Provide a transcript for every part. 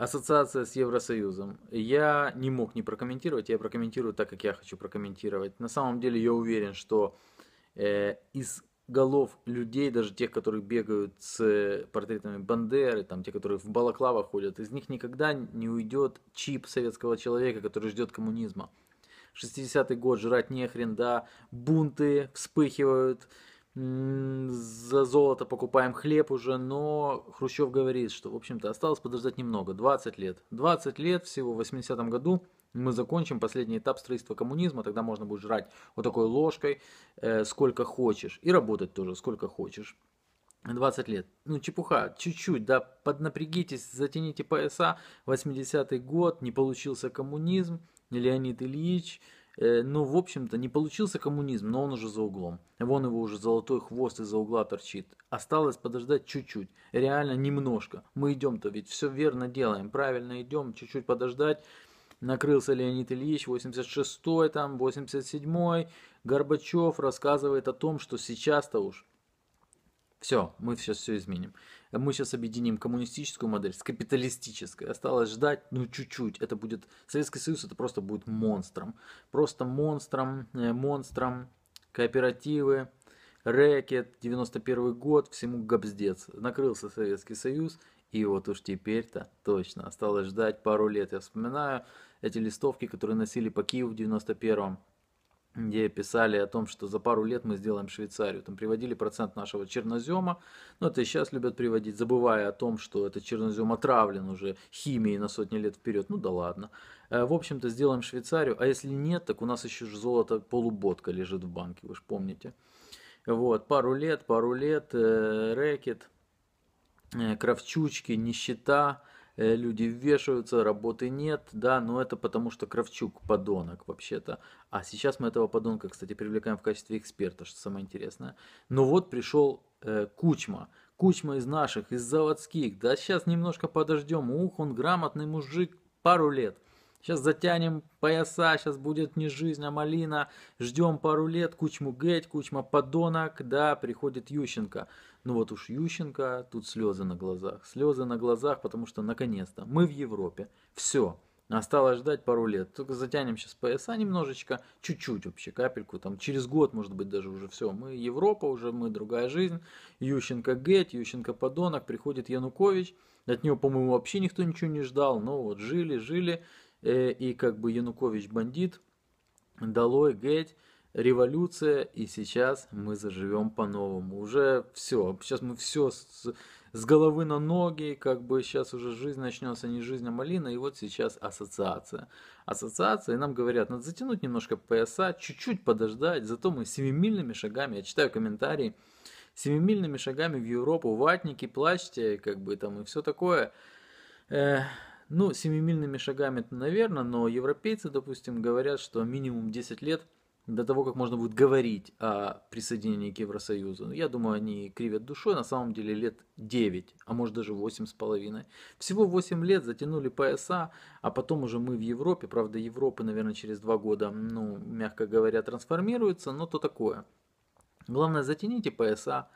Ассоциация с Евросоюзом. Я не мог не прокомментировать, я прокомментирую так, как я хочу прокомментировать. На самом деле я уверен, что э, из голов людей, даже тех, которые бегают с э, портретами Бандеры, там, те, которые в балаклавах ходят, из них никогда не уйдет чип советского человека, который ждет коммунизма. 60-й год, жрать не хрен, да, бунты вспыхивают, за золото покупаем хлеб уже, но Хрущев говорит, что, в общем-то, осталось подождать немного, 20 лет. 20 лет всего в 80-м году мы закончим последний этап строительства коммунизма, тогда можно будет жрать вот такой ложкой э, сколько хочешь и работать тоже сколько хочешь. 20 лет. Ну, чепуха, чуть-чуть, да, поднапрягитесь, затяните пояса. 80-й год, не получился коммунизм, Леонид Ильич – Э, ну, в общем-то, не получился коммунизм, но он уже за углом. Вон его уже золотой хвост из-за угла торчит. Осталось подождать чуть-чуть, реально немножко. Мы идем-то ведь все верно делаем, правильно идем, чуть-чуть подождать. Накрылся Леонид Ильич, 86-й, там, 87-й. Горбачев рассказывает о том, что сейчас-то уж все, мы сейчас все изменим. Э, мы сейчас объединим коммунистическую модель с капиталистической. Осталось ждать, ну, чуть-чуть. Это будет... Советский Союз это просто будет монстром. Просто монстром, э, монстром, кооперативы, рэкет, 91 год, всему гобздец. Накрылся Советский Союз, и вот уж теперь-то точно осталось ждать пару лет. Я вспоминаю эти листовки, которые носили по Киеву в 91-м где писали о том, что за пару лет мы сделаем Швейцарию. Там приводили процент нашего чернозема, но ну, это сейчас любят приводить, забывая о том, что этот чернозем отравлен уже химией на сотни лет вперед. Ну да ладно. Э, в общем-то, сделаем Швейцарию, а если нет, так у нас еще золото полуботка лежит в банке, вы же помните. Вот, пару лет, пару лет, э, рэкет, э, кровчучки, нищета, Э, люди вешаются, работы нет, да, но это потому что Кравчук подонок вообще-то. А сейчас мы этого подонка, кстати, привлекаем в качестве эксперта, что самое интересное. Но ну вот пришел э, Кучма. Кучма из наших, из заводских, да сейчас немножко подождем, ух, он грамотный мужик, пару лет – Сейчас затянем пояса, сейчас будет не жизнь, а малина. Ждем пару лет, Кучму геть, Кучма подонок, да, приходит Ющенко. Ну вот уж Ющенко, тут слезы на глазах. Слезы на глазах, потому что наконец-то мы в Европе. Все. Осталось ждать пару лет. Только затянем сейчас пояса немножечко, чуть-чуть вообще, капельку, там через год, может быть, даже уже все. Мы Европа уже, мы другая жизнь. Ющенко геть, Ющенко подонок, приходит Янукович. От него, по-моему, вообще никто ничего не ждал. Но ну вот жили, жили. Э, и как бы Янукович бандит, долой, геть, революция, и сейчас мы заживем по-новому. Уже все, сейчас мы все с, с головы на ноги, как бы сейчас уже жизнь начнется, не жизнь, а малина, и вот сейчас ассоциация. Ассоциация, и нам говорят, надо затянуть немножко пояса, чуть-чуть подождать, зато мы семимильными шагами, я читаю комментарии, семимильными шагами в Европу, ватники, плачьте, как бы там и все такое. Эх ну, семимильными шагами, это, наверное, но европейцы, допустим, говорят, что минимум 10 лет до того, как можно будет говорить о присоединении к Евросоюзу. Я думаю, они кривят душой, на самом деле лет 9, а может даже 8 с половиной. Всего 8 лет затянули пояса, а потом уже мы в Европе, правда Европы, наверное, через 2 года, ну, мягко говоря, трансформируется, но то такое. Главное, затяните пояса,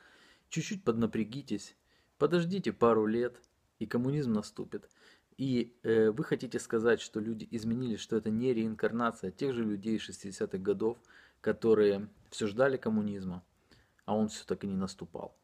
чуть-чуть поднапрягитесь, подождите пару лет, и коммунизм наступит. И э, вы хотите сказать, что люди изменились, что это не реинкарнация тех же людей 60-х годов, которые все ждали коммунизма, а он все так и не наступал.